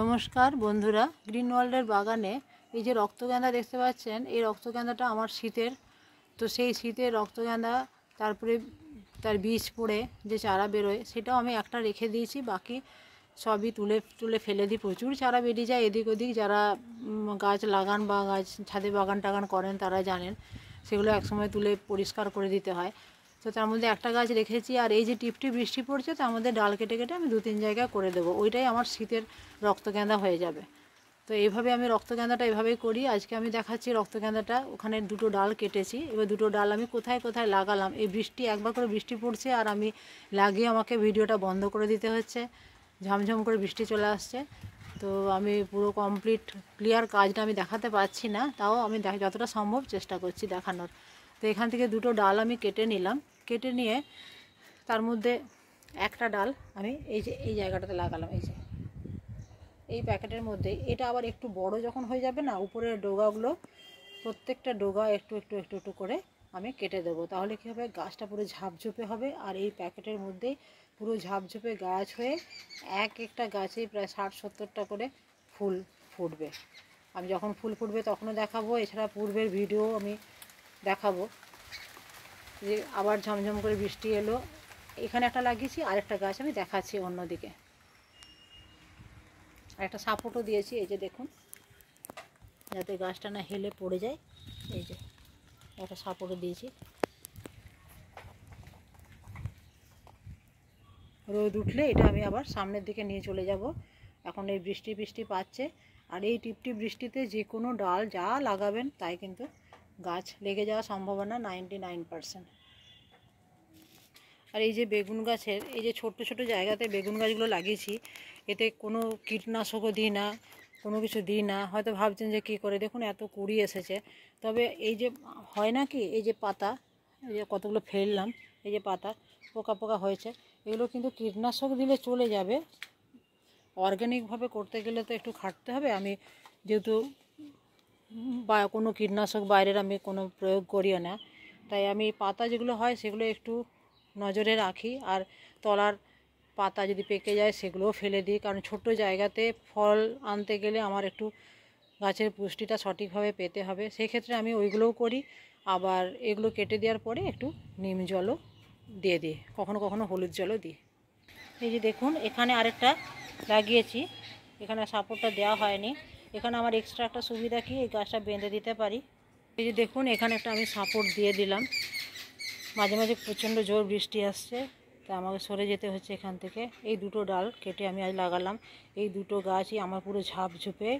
নমস্কার বন্ধুরা গ্রিন ওয়ার্ল্ডের বাগানে এই যে রক্তগেঁদা দেখতে পাচ্ছেন এই রক্তগেঁদাটা আমার শীতের তো সেই শীতের রক্তগেঁদা তারপরে তার বীজ পড়ে যে চারা বেরোয় সেটাও আমি একটা রেখে দিয়েছি বাকি সবই তুলে তুলে ফেলে দিই প্রচুর চারা বেরিয়ে যায় এদিক ওদিক যারা গাছ লাগান বা গাছ ছাদে বাগান টাগান করেন তারা জানেন সেগুলো একসময় তুলে পরিষ্কার করে দিতে হয় তো তার মধ্যে একটা গাছ রেখেছি আর এই যে টিপটি বৃষ্টি পড়ছে তার মধ্যে ডাল কেটে কেটে আমি দু তিন জায়গা করে দেবো ওইটাই আমার শীতের রক্তগেঁদা হয়ে যাবে তো এইভাবে আমি রক্তগেঁদাটা এভাবেই করি আজকে আমি দেখাচ্ছি রক্তগেঁদাটা ওখানে দুটো ডাল কেটেছি এবার দুটো ডাল আমি কোথায় কোথায় লাগালাম এই বৃষ্টি একবার করে বৃষ্টি পড়ছে আর আমি লাগিয়ে আমাকে ভিডিওটা বন্ধ করে দিতে হচ্ছে ঝমঝম করে বৃষ্টি চলে আসছে তো আমি পুরো কমপ্লিট ক্লিয়ার কাজটা আমি দেখাতে পারছি না তাও আমি যতটা সম্ভব চেষ্টা করছি দেখানোর তো এখান থেকে দুটো ডাল আমি কেটে নিলাম কেটে নিয়ে তার মধ্যে একটা ডাল আমি এই যে এই জায়গাটাতে লাগালাম এই যে এই প্যাকেটের মধ্যে এটা আবার একটু বড় যখন হয়ে যাবে না উপরের ডোগাগুলো প্রত্যেকটা ডোগা একটু একটু একটু একটু করে আমি কেটে দেবো তাহলে কী হবে গাছটা পুরো ঝাপঝুপে হবে আর এই প্যাকেটের মধ্যে পুরো ঝাপঝুপে গাছ হয়ে এক একটা গাছেই প্রায় ষাট সত্তরটা করে ফুল ফুটবে আমি যখন ফুল ফুটবে তখনও দেখাবো এছাড়া পূর্বের ভিডিও আমি দেখাবো যে আবার ঝমঝম করে বৃষ্টি এলো এখানে একটা লাগিয়েছি আরেকটা গাছ আমি দেখাচ্ছি অন্যদিকে আর একটা সাপোর্টও দিয়েছি এই যে দেখুন যাতে গাছটা না হেলে পড়ে যায় এই যে একটা সাপোর্টও দিয়েছি রোদ উঠলে এটা আমি আবার সামনের দিকে নিয়ে চলে যাব এখন এই বৃষ্টি বৃষ্টি পাচ্ছে আর এই টিপটি বৃষ্টিতে যে কোনো ডাল যা লাগাবেন তাই কিন্তু গাছ লেগে যাওয়া সম্ভাবনা নাইনটি নাইন পারসেন্ট আর এই যে বেগুন গাছের এই যে ছোট ছোট জায়গাতে বেগুন গাছগুলো লাগিয়েছি এতে কোনো কীটনাশকও দিই না কোনো কিছু দিই না হয়তো ভাবছেন যে কী করে দেখুন এত কুড়ি এসেছে তবে এই যে হয় না কি এই যে পাতা এই যে কতগুলো ফেললাম এই যে পাতা পোকা পোকা হয়েছে এগুলো কিন্তু কীটনাশক দিলে চলে যাবে অর্গ্যানিকভাবে করতে গেলে তো একটু খাটতে হবে আমি যেহেতু বা কোনো কীটনাশক বাইরের আমি কোনো প্রয়োগ করিও না তাই আমি পাতা যেগুলো হয় সেগুলো একটু নজরে রাখি আর তলার পাতা যদি পেকে যায় সেগুলোও ফেলে দিই কারণ ছোট জায়গাতে ফল আনতে গেলে আমার একটু গাছের পুষ্টিটা সঠিকভাবে পেতে হবে সেক্ষেত্রে আমি ওইগুলোও করি আবার এগুলো কেটে দেওয়ার পরে একটু নিম জলও দিয়ে দিই কখনো কখনো হলুদ জলও দিই এই যে দেখুন এখানে আরেকটা লাগিয়েছি এখানে সাপোর্টটা দেওয়া হয়নি এখানে আমার এক্সট্রা একটা সুবিধা কি এই গাছটা বেঁধে দিতে পারি এই যে দেখুন এখানে একটা আমি সাপোর্ট দিয়ে দিলাম মাঝে মাঝে প্রচণ্ড জোর বৃষ্টি আসছে তা আমাকে সরে যেতে হচ্ছে এখান থেকে এই দুটো ডাল কেটে আমি আজ লাগালাম এই দুটো গাছই আমার পুরো ঝাপঝুপে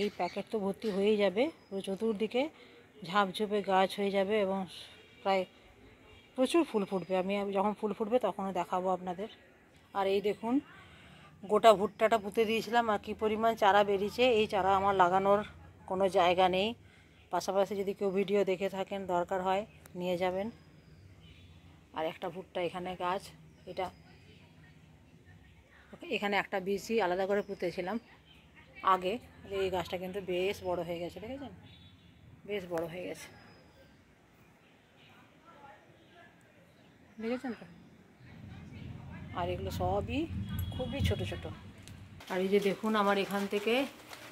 এই প্যাকেট তো ভর্তি হয়েই যাবে পুরো চতুর্দিকে ঝাপঝুপে গাছ হয়ে যাবে এবং প্রায় প্রচুর ফুল ফুটবে আমি যখন ফুল ফুটবে তখনও দেখাবো আপনাদের আর এই দেখুন গোটা ভুট্টাটা পুঁতে দিয়েছিলাম আর কী পরিমাণ চারা বেরিয়েছে এই চারা আমার লাগানোর কোনো জায়গা নেই পাশাপাশি যদি কেউ ভিডিও দেখে থাকেন দরকার হয় নিয়ে যাবেন আর একটা ভুট্টা এখানে গাছ এটা এখানে একটা বীজই আলাদা করে পুঁতেছিলাম আগে এই গাছটা কিন্তু বেশ বড় হয়ে গেছে দেখেছেন বেশ বড় হয়ে গেছে দেখেছেন তো আর এগুলো সবই খুবই ছোট ছোট আর এই যে দেখুন আমার এখান থেকে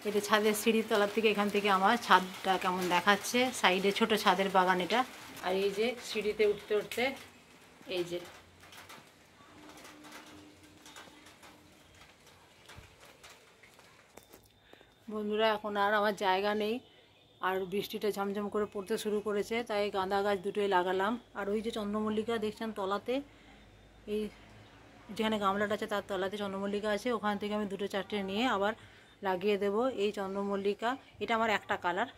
এটা ছাদের সিঁড়ির তলার থেকে এখান থেকে আমার ছাদটা কেমন দেখাচ্ছে সাইডে ছোট ছাদের বাগান এটা আর এই যে সিঁড়িতে উঠতে উঠতে এই যে বন্ধুরা এখন আর আমার জায়গা নেই আর বৃষ্টিটা ঝমঝম করে পড়তে শুরু করেছে তাই গাঁদা গাছ দুটোই লাগালাম আর ওই যে চন্দ্রমল্লিকা দেখছেন তলাতে এই যেখানে গামলাটা আছে তার তলাতে চন্দ্রমল্লিকা আছে ওখান থেকে আমি দুটো চারটে নিয়ে আবার লাগিয়ে দেব এই চন্দ্রমল্লিকা এটা আমার একটা কালার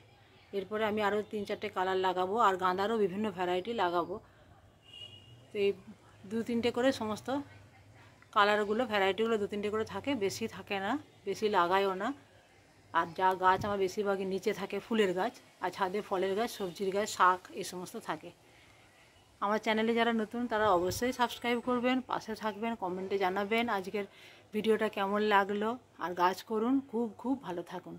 এরপরে আমি আরও তিন চারটে কালার লাগাবো আর গাঁদারও বিভিন্ন ভ্যারাইটি লাগাবো তো এই দু তিনটে করে সমস্ত কালারগুলো ভ্যারাইটিগুলো দু তিনটে করে থাকে বেশি থাকে না বেশি লাগায়ও না আর যা গাছ আমার বেশিরভাগই নিচে থাকে ফুলের গাছ আর ছাদে ফলের গাছ সবজির গাছ শাক এই সমস্ত থাকে আমার চ্যানেলে যারা নতুন তারা অবশ্যই সাবস্ক্রাইব করবেন পাশে থাকবেন কমেন্টে জানাবেন আজকের ভিডিওটা কেমন লাগলো আর গাছ করুন খুব খুব ভালো থাকুন